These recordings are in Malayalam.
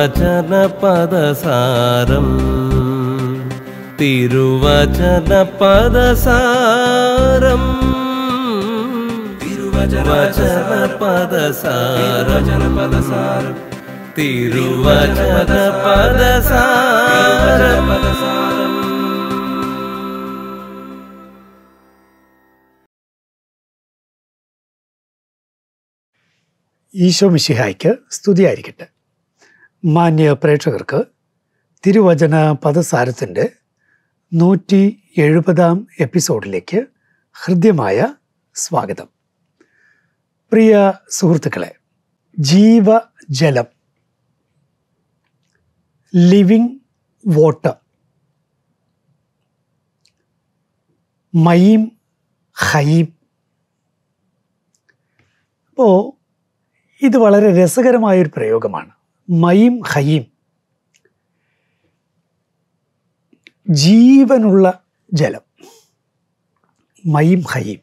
തിരുവചന പദസാരം തിരുവചന പദസാരം തിരുവചന പദസാരം തിരുവചന പദസാരം ഈശോ മിശിഹായ്ക്ക് സ്തുതിയായിരിക്കട്ടെ മാന്യ പ്രേക്ഷകർക്ക് തിരുവചന പദസാരത്തിൻ്റെ നൂറ്റി എഴുപതാം എപ്പിസോഡിലേക്ക് ഹൃദ്യമായ സ്വാഗതം പ്രിയ സുഹൃത്തുക്കളെ ജീവജലം ലിവിങ് വാട്ടർ മയിം ഹയീം അപ്പോൾ ഇത് വളരെ രസകരമായൊരു പ്രയോഗമാണ് മയിം ഹയീം ജീവനുള്ള ജലം മയിം ഹയീം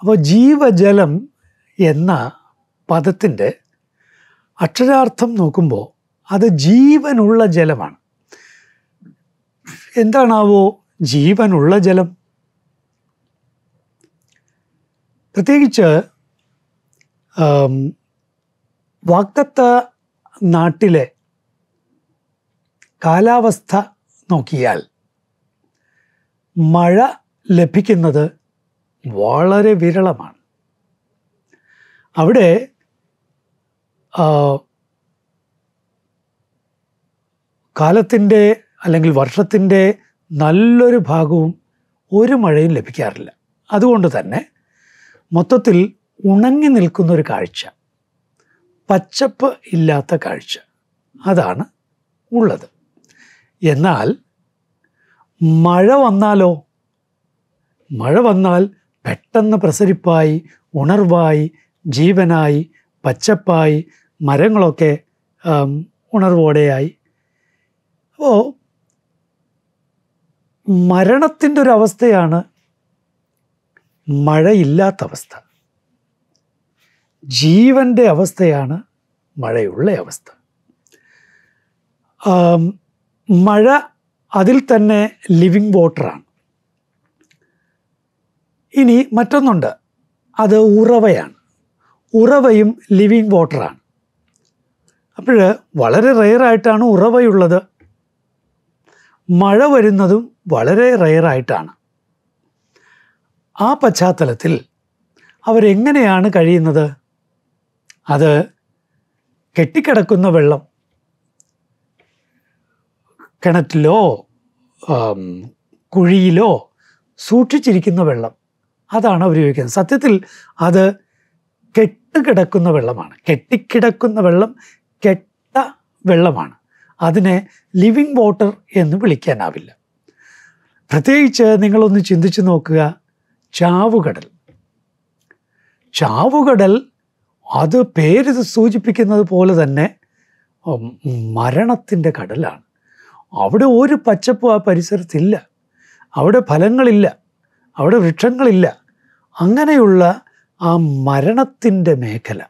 അപ്പോൾ ജീവജലം എന്ന പദത്തിൻ്റെ അക്ഷരാർത്ഥം നോക്കുമ്പോൾ അത് ജീവനുള്ള ജലമാണ് എന്താണാവോ ജീവനുള്ള ജലം പ്രത്യേകിച്ച് വാക്തത്വ നാട്ടിലെ കാലാവസ്ഥ നോക്കിയാൽ മഴ ലഭിക്കുന്നത് വളരെ വിരളമാണ് അവിടെ കാലത്തിൻ്റെ അല്ലെങ്കിൽ വർഷത്തിൻ്റെ നല്ലൊരു ഭാഗവും ഒരു മഴയും ലഭിക്കാറില്ല അതുകൊണ്ട് തന്നെ മൊത്തത്തിൽ ഉണങ്ങി നിൽക്കുന്നൊരു കാഴ്ച പച്ചപ്പ് ഇല്ലാത്ത കാഴ്ച അതാണ് ഉള്ളത് എന്നാൽ മഴ വന്നാലോ മഴ വന്നാൽ പെട്ടെന്ന് പ്രസരിപ്പായി ഉണർവായി ജീവനായി പച്ചപ്പായി മരങ്ങളൊക്കെ ഉണർവോടെയായി അപ്പോൾ മരണത്തിൻ്റെ ഒരവസ്ഥയാണ് മഴയില്ലാത്ത അവസ്ഥ ജീവൻ്റെ അവസ്ഥയാണ് മഴയുള്ള അവസ്ഥ മഴ അതിൽ തന്നെ ലിവിങ് വാട്ടറാണ് ഇനി മറ്റൊന്നുണ്ട് അത് ഉറവയാണ് ഉറവയും ലിവിങ് വാട്ടറാണ് അപ്പോൾ വളരെ റെയറായിട്ടാണ് ഉറവയുള്ളത് മഴ വരുന്നതും വളരെ റെയറായിട്ടാണ് ആ പശ്ചാത്തലത്തിൽ അവരെങ്ങനെയാണ് കഴിയുന്നത് അത് കെട്ടിക്കിടക്കുന്ന വെള്ളം കിണറ്റിലോ കുഴിയിലോ സൂക്ഷിച്ചിരിക്കുന്ന വെള്ളം അതാണ് അവർ ഉപയോഗിക്കുന്നത് സത്യത്തിൽ അത് കെട്ടുകിടക്കുന്ന വെള്ളമാണ് കെട്ടിക്കിടക്കുന്ന വെള്ളം കെട്ട വെള്ളമാണ് അതിനെ ലിവിങ് വാട്ടർ എന്ന് വിളിക്കാനാവില്ല പ്രത്യേകിച്ച് നിങ്ങളൊന്ന് ചിന്തിച്ചു നോക്കുക ചാവുകടൽ ചാവുകടൽ അത് പേര് സൂചിപ്പിക്കുന്നത് പോലെ തന്നെ മരണത്തിൻ്റെ കടലാണ് അവിടെ ഒരു പച്ചപ്പും ആ പരിസരത്തില്ല അവിടെ ഫലങ്ങളില്ല അവിടെ വൃക്ഷങ്ങളില്ല അങ്ങനെയുള്ള ആ മരണത്തിൻ്റെ മേഖല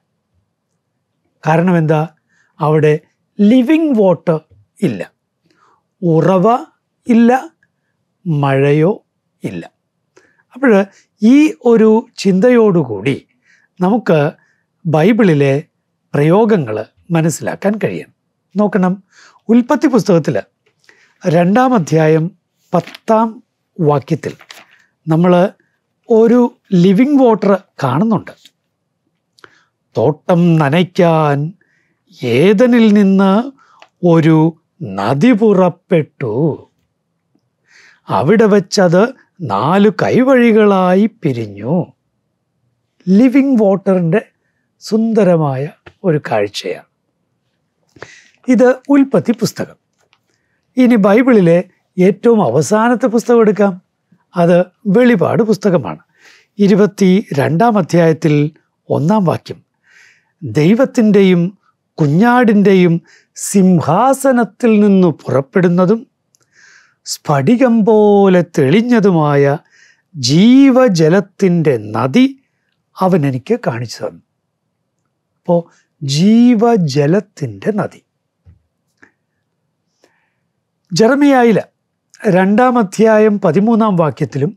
കാരണം എന്താ അവിടെ ലിവിങ് വാട്ടർ ഇല്ല ഉറവ ഇല്ല മഴയോ ഇല്ല അപ്പോൾ ഈ ഒരു ചിന്തയോടുകൂടി നമുക്ക് ബൈബിളിലെ പ്രയോഗങ്ങൾ മനസ്സിലാക്കാൻ കഴിയും നോക്കണം ഉൽപ്പത്തി പുസ്തകത്തിൽ രണ്ടാം അധ്യായം പത്താം വാക്യത്തിൽ നമ്മൾ ഒരു ലിവിങ് വാട്ടർ കാണുന്നുണ്ട് തോട്ടം നനയ്ക്കാൻ ഏതനിൽ നിന്ന് ഒരു നദി പുറപ്പെട്ടു അവിടെ വെച്ചത് നാല് കൈവഴികളായി പിരിഞ്ഞു ലിവിങ് വാട്ടറിൻ്റെ സുന്ദരമായ ഒരു കാഴ്ചയാണ് ഇത് ഉൽപ്പത്തി പുസ്തകം ഇനി ബൈബിളിലെ ഏറ്റവും അവസാനത്തെ പുസ്തകം എടുക്കാം അത് വെളിപാട് പുസ്തകമാണ് ഇരുപത്തി രണ്ടാം അധ്യായത്തിൽ ഒന്നാം വാക്യം ദൈവത്തിൻ്റെയും കുഞ്ഞാടിൻ്റെയും സിംഹാസനത്തിൽ നിന്നു പുറപ്പെടുന്നതും സ്ഫടികം പോലെ തെളിഞ്ഞതുമായ ജീവജലത്തിൻ്റെ നദി അവനെനിക്ക് കാണിച്ചു തന്നു അപ്പോൾ ജീവജലത്തിൻ്റെ നദി ജർമിയായില രണ്ടാം അധ്യായം പതിമൂന്നാം വാക്യത്തിലും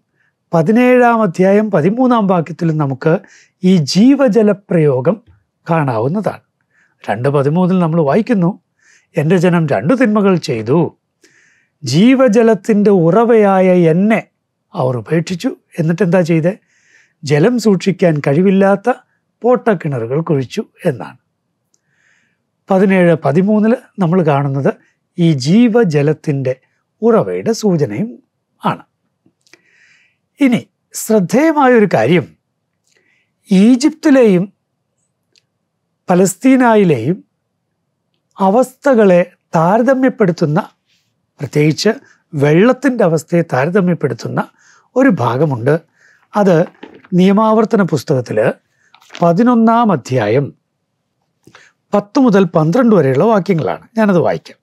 പതിനേഴാം അധ്യായം പതിമൂന്നാം വാക്യത്തിലും നമുക്ക് ഈ ജീവജല പ്രയോഗം കാണാവുന്നതാണ് രണ്ട് പതിമൂന്നിൽ നമ്മൾ വായിക്കുന്നു എൻ്റെ ജനം രണ്ടു തിന്മകൾ ചെയ്തു ജീവജലത്തിൻ്റെ ഉറവയായ എന്നെ അവർ ഉപേക്ഷിച്ചു എന്നിട്ട് എന്താ ചെയ്തേ ജലം സൂക്ഷിക്കാൻ കഴിവില്ലാത്ത ഓട്ടക്കിണറുകൾ കുഴിച്ചു എന്നാണ് പതിനേഴ് പതിമൂന്നിൽ നമ്മൾ കാണുന്നത് ഈ ജീവജലത്തിൻ്റെ ഉറവയുടെ സൂചനയും ആണ് ഇനി ശ്രദ്ധേയമായൊരു കാര്യം ഈജിപ്തിലെയും പലസ്തീനായിലെയും അവസ്ഥകളെ താരതമ്യപ്പെടുത്തുന്ന പ്രത്യേകിച്ച് വെള്ളത്തിൻ്റെ അവസ്ഥയെ താരതമ്യപ്പെടുത്തുന്ന ഒരു ഭാഗമുണ്ട് അത് നിയമാവർത്തന പുസ്തകത്തിൽ പതിനൊന്നാം അധ്യായം പത്ത് മുതൽ പന്ത്രണ്ട് വരെയുള്ള വാക്യങ്ങളാണ് ഞാനത് വായിക്കാം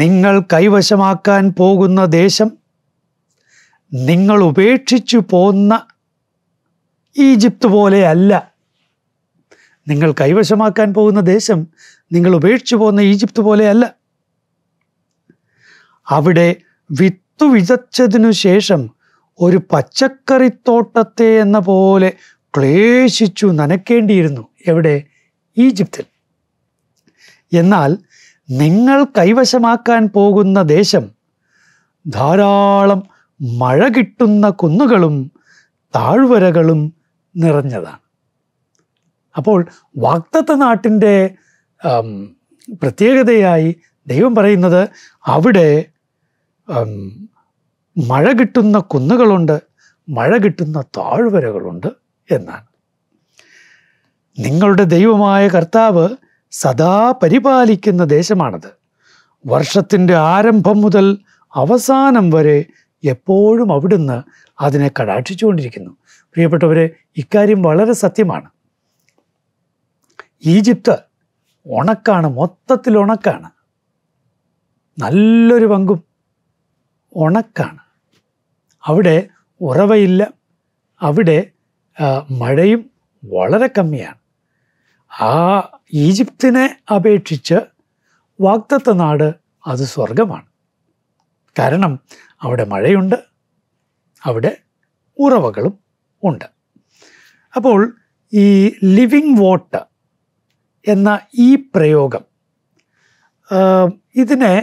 നിങ്ങൾ കൈവശമാക്കാൻ പോകുന്ന ദേശം നിങ്ങൾ ഉപേക്ഷിച്ചു പോന്ന ഈജിപ്ത് പോലെയല്ല നിങ്ങൾ കൈവശമാക്കാൻ പോകുന്ന ദേശം നിങ്ങൾ ഉപേക്ഷിച്ചു പോകുന്ന ഈജിപ്ത് പോലെയല്ല അവിടെ വിത്തു വിതച്ചതിനു ശേഷം ഒരു പച്ചക്കറിത്തോട്ടത്തെ എന്ന പോലെ ക്ലേശിച്ചു നനക്കേണ്ടിയിരുന്നു എവിടെ ഈജിപ്തിൽ എന്നാൽ നിങ്ങൾ കൈവശമാക്കാൻ പോകുന്ന ദേശം ധാരാളം മഴ കിട്ടുന്ന കുന്നുകളും താഴ്വരകളും നിറഞ്ഞതാണ് അപ്പോൾ വാക്തത്വ നാട്ടിൻ്റെ പ്രത്യേകതയായി ദൈവം പറയുന്നത് അവിടെ മഴ കിട്ടുന്ന കുന്നുകളുണ്ട് മഴ കിട്ടുന്ന താഴ്വരകളുണ്ട് എന്നാണ് നിങ്ങളുടെ ദൈവമായ കർത്താവ് സദാ പരിപാലിക്കുന്ന ദേശമാണത് വർഷത്തിൻ്റെ ആരംഭം മുതൽ അവസാനം വരെ എപ്പോഴും അവിടുന്ന് അതിനെ കടാക്ഷിച്ചുകൊണ്ടിരിക്കുന്നു പ്രിയപ്പെട്ടവരെ ഇക്കാര്യം വളരെ സത്യമാണ് ഈജിപ്ത് ഉണക്കാണ് മൊത്തത്തിൽ ഉണക്കാണ് നല്ലൊരു പങ്കും ഉണക്കാണ് അവിടെ ഉറവയില്ല അവിടെ മഴയും വളരെ കമ്മിയാണ് ആ ഈജിപ്തിനെ അപേക്ഷിച്ച് വാക്തത്വ നാട് അത് സ്വർഗമാണ് കാരണം അവിടെ മഴയുണ്ട് അവിടെ ഉറവകളും ഉണ്ട് അപ്പോൾ ഈ ലിവിങ് വാട്ടർ എന്ന ഈ പ്രയോഗം ഇതിനെ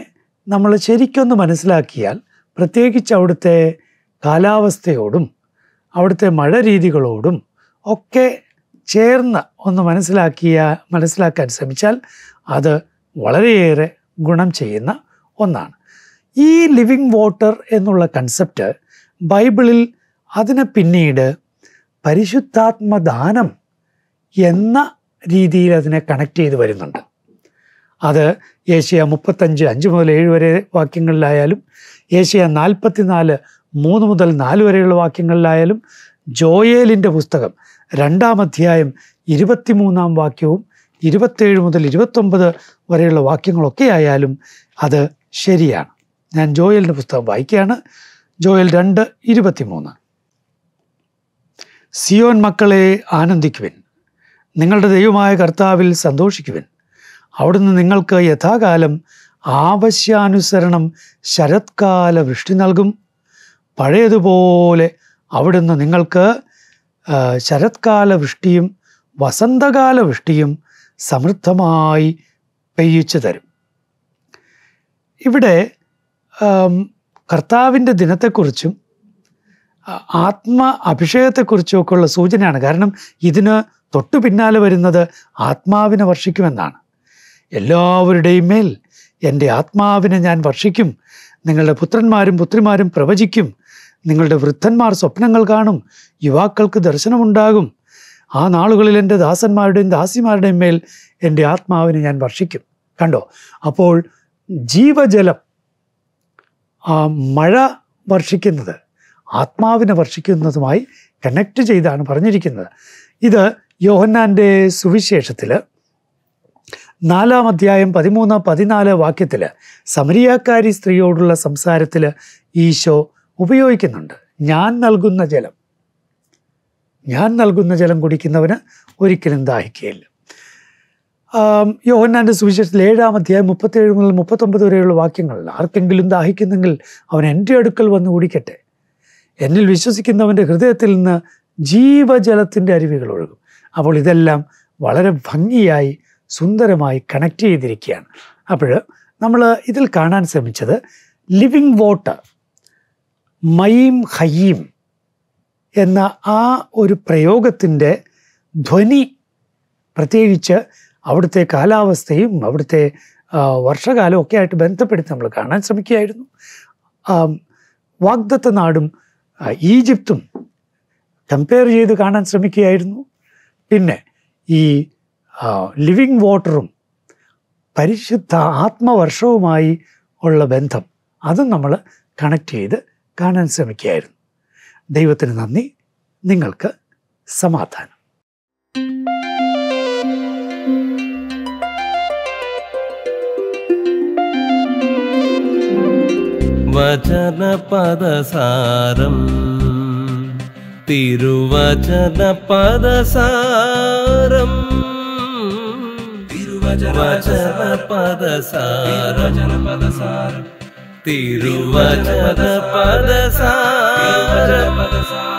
നമ്മൾ ശരിക്കൊന്ന് മനസ്സിലാക്കിയാൽ പ്രത്യേകിച്ച് അവിടുത്തെ കാലാവസ്ഥയോടും അവിടുത്തെ മഴ രീതികളോടും ഒക്കെ ചേർന്ന് ഒന്ന് മനസ്സിലാക്കിയ മനസ്സിലാക്കാൻ ശ്രമിച്ചാൽ അത് വളരെയേറെ ഗുണം ചെയ്യുന്ന ഒന്നാണ് ഈ ലിവിങ് വാട്ടർ എന്നുള്ള കൺസെപ്റ്റ് ബൈബിളിൽ അതിന് പിന്നീട് പരിശുദ്ധാത്മദാനം എന്ന രീതിയിൽ അതിനെ കണക്ട് ചെയ്ത് വരുന്നുണ്ട് അത് ഏഷ്യ മുപ്പത്തഞ്ച് അഞ്ച് മുതൽ ഏഴ് വരെ വാക്യങ്ങളിലായാലും ഏഷ്യ നാല് മൂന്ന് മുതൽ നാല് വരെയുള്ള വാക്യങ്ങളിലായാലും ജോയേലിൻ്റെ പുസ്തകം രണ്ടാം അധ്യായം ഇരുപത്തിമൂന്നാം വാക്യവും ഇരുപത്തേഴ് മുതൽ ഇരുപത്തൊമ്പത് വരെയുള്ള വാക്യങ്ങളൊക്കെ ആയാലും അത് ശരിയാണ് ഞാൻ ജോയലിൻ്റെ പുസ്തകം വായിക്കുകയാണ് ജോയൽ രണ്ട് ഇരുപത്തിമൂന്ന് സിയോൻ മക്കളെ ആനന്ദിക്കുവിൻ നിങ്ങളുടെ ദൈവമായ കർത്താവിൽ സന്തോഷിക്കുവിൻ അവിടുന്ന് നിങ്ങൾക്ക് യഥാകാലം ആവശ്യാനുസരണം ശരത്കാല വൃഷ്ടി നൽകും പഴയതുപോലെ അവിടുന്ന് നിങ്ങൾക്ക് ശരത്കാല വൃഷ്ടിയും വസന്തകാല വൃഷ്ടിയും സമൃദ്ധമായി പെയ്യിച്ചു തരും ഇവിടെ കർത്താവിൻ്റെ ദിനത്തെക്കുറിച്ചും ആത്മ അഭിഷേകത്തെക്കുറിച്ചും ഒക്കെയുള്ള സൂചനയാണ് കാരണം ഇതിന് തൊട്ടു പിന്നാലെ വരുന്നത് ആത്മാവിനെ വർഷിക്കുമെന്നാണ് എല്ലാവരുടെയും മേൽ എൻ്റെ ആത്മാവിനെ ഞാൻ വർഷിക്കും നിങ്ങളുടെ പുത്രന്മാരും പുത്രിമാരും പ്രവചിക്കും നിങ്ങളുടെ വൃദ്ധന്മാർ സ്വപ്നങ്ങൾ കാണും യുവാക്കൾക്ക് ദർശനമുണ്ടാകും ആ നാളുകളിൽ എൻ്റെ ദാസന്മാരുടെയും ദാസിമാരുടെയും മേൽ എൻ്റെ ആത്മാവിനെ ഞാൻ വർഷിക്കും കണ്ടോ അപ്പോൾ ജീവജലം ആ മഴ വർഷിക്കുന്നത് ആത്മാവിനെ വർഷിക്കുന്നതുമായി കണക്റ്റ് ചെയ്താണ് പറഞ്ഞിരിക്കുന്നത് ഇത് യോഹന്നാൻ്റെ സുവിശേഷത്തിൽ നാലാം അധ്യായം പതിമൂന്ന് പതിനാല് വാക്യത്തിൽ സമരിയാക്കാരി സ്ത്രീയോടുള്ള സംസാരത്തിൽ ഈശോ ഉപയോഗിക്കുന്നുണ്ട് ഞാൻ നൽകുന്ന ജലം ഞാൻ നൽകുന്ന ജലം കുടിക്കുന്നവന് ഒരിക്കലും ദാഹിക്കുകയില്ല യോഹന്നാൻ്റെ സുവിശേഷത്തിൽ ഏഴാം അധ്യായം മുപ്പത്തേഴ് മുതൽ മുപ്പത്തൊമ്പത് വരെയുള്ള വാക്യങ്ങളിൽ ആർക്കെങ്കിലും ദാഹിക്കുന്നെങ്കിൽ അവൻ എൻ്റെ അടുക്കൽ വന്ന് കുടിക്കട്ടെ എന്നിൽ വിശ്വസിക്കുന്നവൻ്റെ ഹൃദയത്തിൽ നിന്ന് ജീവജലത്തിൻ്റെ അരുവികൾ ഒഴുകും അപ്പോൾ ഇതെല്ലാം വളരെ ഭംഗിയായി സുന്ദരമായി കണക്ട് ചെയ്തിരിക്കുകയാണ് അപ്പോൾ നമ്മൾ ഇതിൽ കാണാൻ ശ്രമിച്ചത് ലിവിങ് വാട്ടർ മയീം ഹയീം എന്ന ആ ഒരു പ്രയോഗത്തിൻ്റെ ധ്വനി പ്രത്യേകിച്ച് അവിടുത്തെ കാലാവസ്ഥയും അവിടുത്തെ വർഷകാലവും ഒക്കെ ആയിട്ട് ബന്ധപ്പെടുത്തി നമ്മൾ കാണാൻ ശ്രമിക്കുകയായിരുന്നു വാഗ്ദത്ത നാടും ഈജിപ്തും കമ്പയർ ചെയ്ത് കാണാൻ ശ്രമിക്കുകയായിരുന്നു പിന്നെ ഈ ലിവിങ് വാട്ടറും പരിശുദ്ധ ആത്മവർഷവുമായി ഉള്ള ബന്ധം അതും നമ്മൾ കണക്ട് ചെയ്ത് കാണാൻ ശ്രമിക്കുകയായിരുന്നു ദൈവത്തിന് നന്ദി നിങ്ങൾക്ക് സമാധാനം വചന പദസാരം തിരുവചന പദസാരം वजन